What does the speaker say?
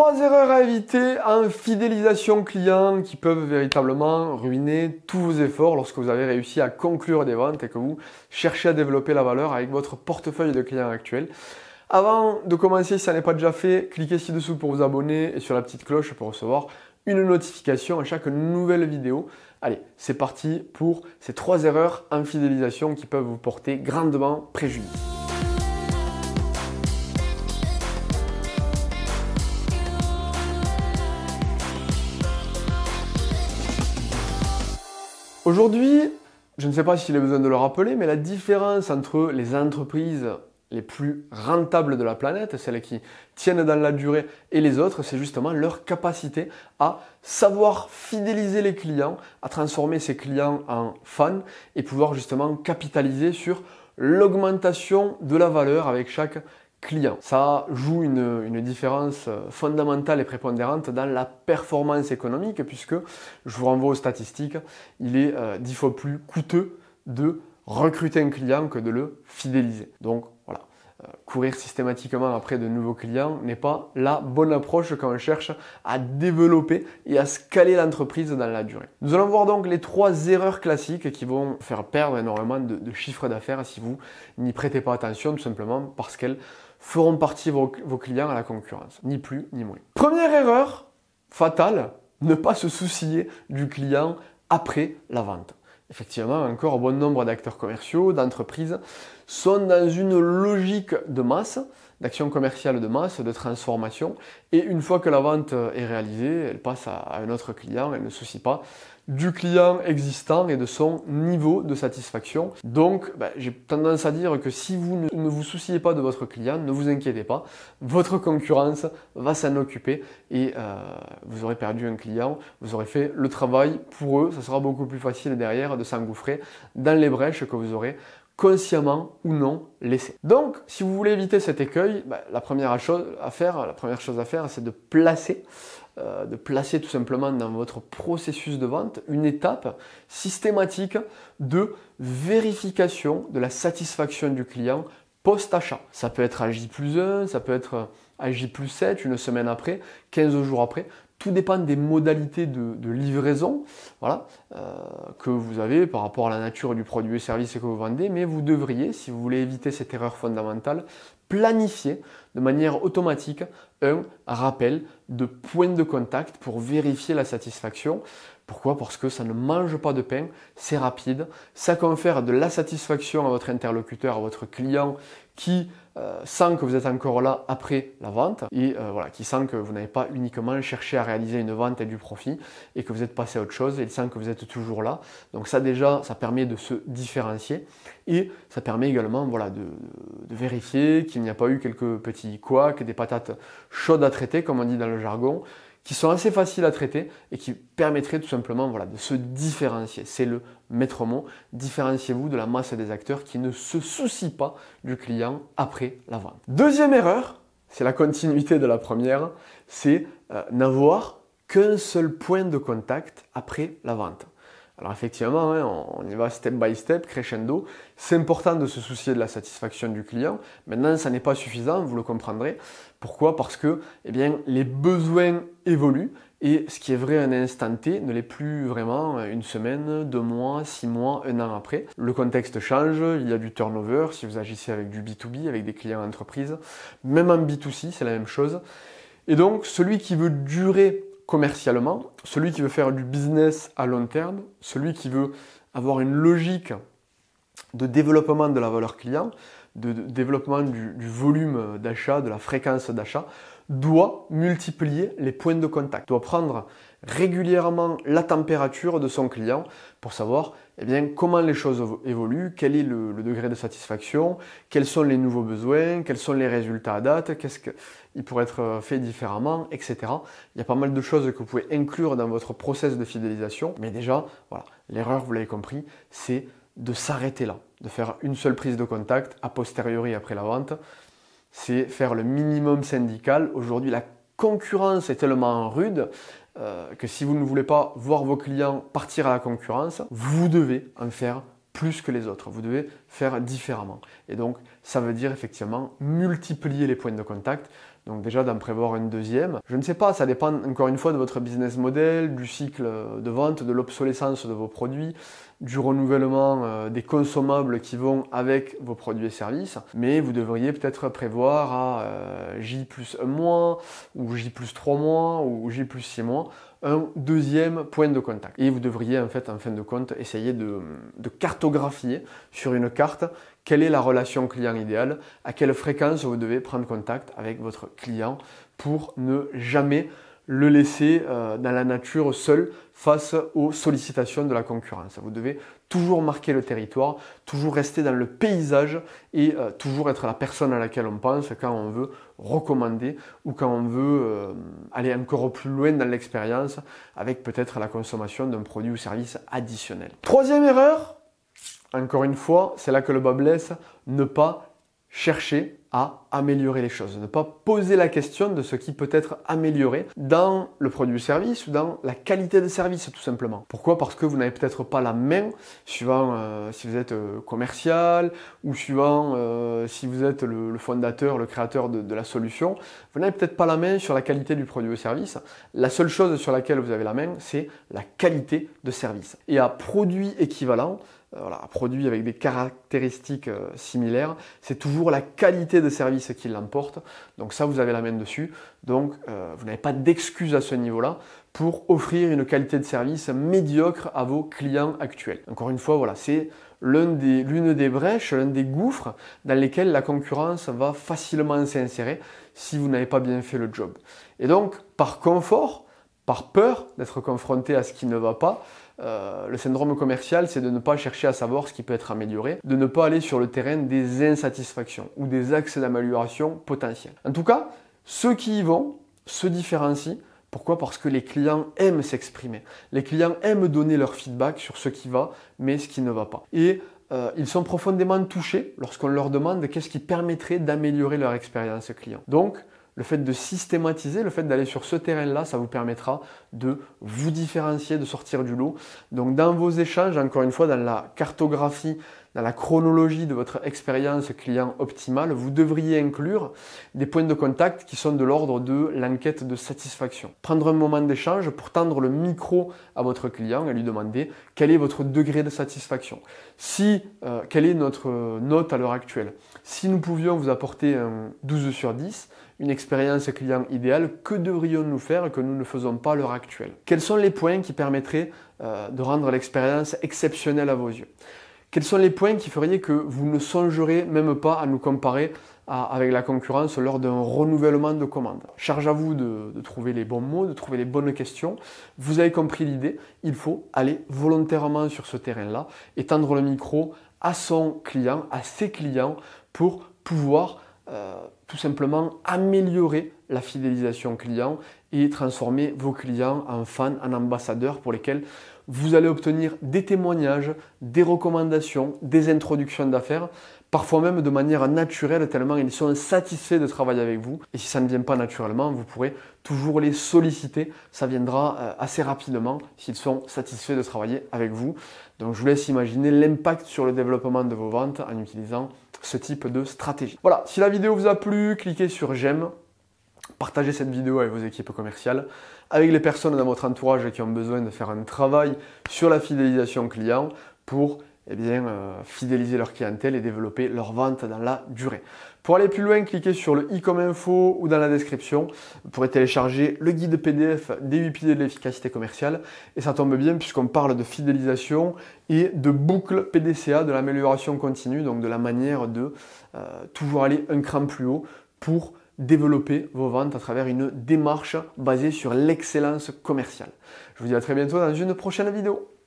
Trois erreurs à éviter en fidélisation client qui peuvent véritablement ruiner tous vos efforts lorsque vous avez réussi à conclure des ventes et que vous cherchez à développer la valeur avec votre portefeuille de clients actuel. Avant de commencer, si ça n'est pas déjà fait, cliquez ci-dessous pour vous abonner et sur la petite cloche pour recevoir une notification à chaque nouvelle vidéo. Allez, c'est parti pour ces trois erreurs en fidélisation qui peuvent vous porter grandement préjudice. Aujourd'hui, je ne sais pas s'il est besoin de le rappeler, mais la différence entre les entreprises les plus rentables de la planète, celles qui tiennent dans la durée, et les autres, c'est justement leur capacité à savoir fidéliser les clients, à transformer ces clients en fans et pouvoir justement capitaliser sur l'augmentation de la valeur avec chaque client. Ça joue une, différence euh, fondamentale et prépondérante dans la performance économique puisque, je vous renvoie aux statistiques, il est euh, dix fois plus coûteux de recruter un client que de le fidéliser. Donc voilà, euh, courir systématiquement après de nouveaux clients n'est pas la bonne approche quand on cherche à développer et à scaler l'entreprise dans la durée. Nous allons voir donc les trois erreurs classiques qui vont faire perdre énormément de, chiffres d'affaires si vous n'y prêtez pas attention tout simplement parce qu'elles feront partie vos, clients à la concurrence, ni plus ni moins. Première erreur fatale, ne pas se soucier du client après la vente. Effectivement, encore bon nombre d'acteurs commerciaux, d'entreprises sont dans une logique de masse d'action commerciale de masse, de transformation. Et une fois que la vente est réalisée, elle passe à un autre client, elle ne soucie pas du client existant et de son niveau de satisfaction. Donc bah, j'ai tendance à dire que si vous ne, vous souciez pas de votre client, ne vous inquiétez pas, votre concurrence va s'en occuper et euh, vous aurez perdu un client, vous aurez fait le travail pour eux, ça sera beaucoup plus facile derrière de s'engouffrer dans les brèches que vous aurez consciemment ou non laissé. Donc, si vous voulez éviter cet écueil, bah, la première chose à faire, la première chose à faire, c'est de placer, euh, de placer tout simplement dans votre processus de vente une étape systématique de vérification de la satisfaction du client post-achat. Ça peut être à J plus 1, ça peut être à J plus 7, une semaine après, 15 jours après. Tout dépend des modalités de, livraison voilà, euh, que vous avez par rapport à la nature du produit et service que vous vendez, mais vous devriez, si vous voulez éviter cette erreur fondamentale, planifier de manière automatique un rappel de point de contact pour vérifier la satisfaction. Pourquoi Parce que ça ne mange pas de pain, c'est rapide, ça confère de la satisfaction à votre interlocuteur, à votre client qui euh, sent que vous êtes encore là après la vente et euh, voilà, qui sent que vous n'avez pas uniquement cherché à réaliser une vente et du profit et que vous êtes passé à autre chose, et il sent que vous êtes toujours là. Donc ça déjà, ça permet de se différencier et ça permet également voilà, de, de vérifier qu'il n'y a pas eu quelques petits couacs, des patates chaudes à traiter comme on dit dans le jargon, qui sont assez faciles à traiter et qui permettraient tout simplement voilà, de se différencier. C'est le maître mot, différenciez-vous de la masse des acteurs qui ne se soucient pas du client après la vente. Deuxième erreur, c'est la continuité de la première, c'est euh, n'avoir qu'un seul point de contact après la vente. Alors effectivement, hein, on y va step by step, crescendo. C'est important de se soucier de la satisfaction du client. Maintenant, ça n'est pas suffisant, vous le comprendrez. Pourquoi Parce que eh bien, les besoins évoluent et ce qui est vrai un instant T ne l'est plus vraiment euh, une semaine, deux mois, six mois, un an après. Le contexte change, il y a du turnover si vous agissez avec du B2B, avec des clients entreprises. Même en B2C, c'est la même chose. Et donc, celui qui veut durer commercialement, celui qui veut faire du business à long terme, celui qui veut avoir une logique de développement de la valeur client, de, développement du volume d'achat, de la fréquence d'achat, doit multiplier les points de contact, doit prendre régulièrement la température de son client pour savoir eh bien, comment les choses évoluent, quel est le, degré de satisfaction, quels sont les nouveaux besoins, quels sont les résultats à date, qu'est-ce qu'il pourrait être euh, fait différemment, etc. Il y a pas mal de choses que vous pouvez inclure dans votre process de fidélisation, mais déjà, voilà, l'erreur, vous l'avez compris, c'est de s'arrêter là, de faire une seule prise de contact a posteriori après la vente, c'est faire le minimum syndical. Aujourd'hui, la concurrence est tellement rude, euh, que si vous ne voulez pas voir vos clients partir à la concurrence, vous devez en faire plus que les autres, vous devez faire différemment. Et donc ça veut dire effectivement multiplier les points de contact, donc déjà d'en prévoir une deuxième. Je ne sais pas, ça dépend encore une fois de votre business model, du cycle de vente, de l'obsolescence de vos produits du renouvellement euh, des consommables qui vont avec vos produits et services, mais vous devriez peut-être prévoir à euh, J plus 1 mois, ou J plus 3 mois, ou J plus 6 mois, un deuxième point de contact. Et vous devriez en fait en fin de compte essayer de, de cartographier sur une carte quelle est la relation client idéale, à quelle fréquence vous devez prendre contact avec votre client pour ne jamais le laisser euh, dans la nature seul face aux sollicitations de la concurrence. Vous devez toujours marquer le territoire, toujours rester dans le paysage et euh, toujours être la personne à laquelle on pense quand on veut recommander ou quand on veut euh, aller encore plus loin dans l'expérience avec peut-être la consommation d'un produit ou service additionnel. Troisième erreur, encore une fois, c'est là que le bas blesse, ne pas chercher à améliorer les choses, ne pas poser la question de ce qui peut être amélioré dans le produit ou service ou dans la qualité de service tout simplement. Pourquoi Parce que vous n'avez peut-être pas la main, suivant euh, si vous êtes euh, commercial ou suivant euh, si vous êtes le, le fondateur, le créateur de, de la solution, vous n'avez peut-être pas la main sur la qualité du produit ou service. La seule chose sur laquelle vous avez la main, c'est la qualité de service. Et à produit équivalent, euh, voilà, produit avec des caractéristiques euh, similaires, c'est toujours la qualité de service qui l'emporte. Donc ça, vous avez la main dessus. Donc euh, vous n'avez pas d'excuse à ce niveau-là pour offrir une qualité de service médiocre à vos clients actuels. Encore une fois, voilà, c'est l'une des, l'une des brèches, l'un des gouffres dans lesquels la concurrence va facilement s'insérer si vous n'avez pas bien fait le job. Et donc, par confort, par peur d'être confronté à ce qui ne va pas, euh, le syndrome commercial, c'est de ne pas chercher à savoir ce qui peut être amélioré, de ne pas aller sur le terrain des insatisfactions ou des axes d'amélioration potentiels. En tout cas, ceux qui y vont se différencient. Pourquoi Parce que les clients aiment s'exprimer. Les clients aiment donner leur feedback sur ce qui va, mais ce qui ne va pas. Et euh, ils sont profondément touchés lorsqu'on leur demande qu'est-ce qui permettrait d'améliorer leur expérience client. Donc, le fait de systématiser, le fait d'aller sur ce terrain-là, ça vous permettra de vous différencier, de sortir du lot. Donc dans vos échanges, encore une fois, dans la cartographie, dans la chronologie de votre expérience client optimale, vous devriez inclure des points de contact qui sont de l'ordre de l'enquête de satisfaction. Prendre un moment d'échange pour tendre le micro à votre client et lui demander quel est votre degré de satisfaction. Si, euh, quelle est notre note à l'heure actuelle Si nous pouvions vous apporter un 12 sur 10, une expérience client idéale, que devrions-nous faire que nous ne faisons pas à l'heure actuelle quels sont les points qui permettraient euh, de rendre l'expérience exceptionnelle à vos yeux Quels sont les points qui feraient que vous ne songerez même pas à nous comparer avec la concurrence lors d'un renouvellement de commande Charge à vous de, de trouver les bons mots, de trouver les bonnes questions. Vous avez compris l'idée, il faut aller volontairement sur ce terrain-là étendre le micro à son client, à ses clients pour pouvoir euh, tout simplement améliorer la fidélisation client et transformer vos clients en fans, en ambassadeurs pour lesquels vous allez obtenir des témoignages, des recommandations, des introductions d'affaires parfois même de manière naturelle, tellement ils sont satisfaits de travailler avec vous. Et si ça ne vient pas naturellement, vous pourrez toujours les solliciter. Ça viendra euh, assez rapidement s'ils sont satisfaits de travailler avec vous. Donc je vous laisse imaginer l'impact sur le développement de vos ventes en utilisant ce type de stratégie. Voilà, si la vidéo vous a plu, cliquez sur j'aime. Partagez cette vidéo avec vos équipes commerciales, avec les personnes dans votre entourage qui ont besoin de faire un travail sur la fidélisation client pour eh bien, euh, fidéliser leur clientèle et développer leur vente dans la durée. Pour aller plus loin, cliquez sur le i comme info ou dans la description. Vous pourrez télécharger le guide PDF des 8 piliers de l'efficacité commerciale. Et ça tombe bien puisqu'on parle de fidélisation et de boucle PDCA, de l'amélioration continue, donc de la manière de euh, toujours aller un cran plus haut pour développer vos ventes à travers une démarche basée sur l'excellence commerciale. Je vous dis à très bientôt dans une prochaine vidéo.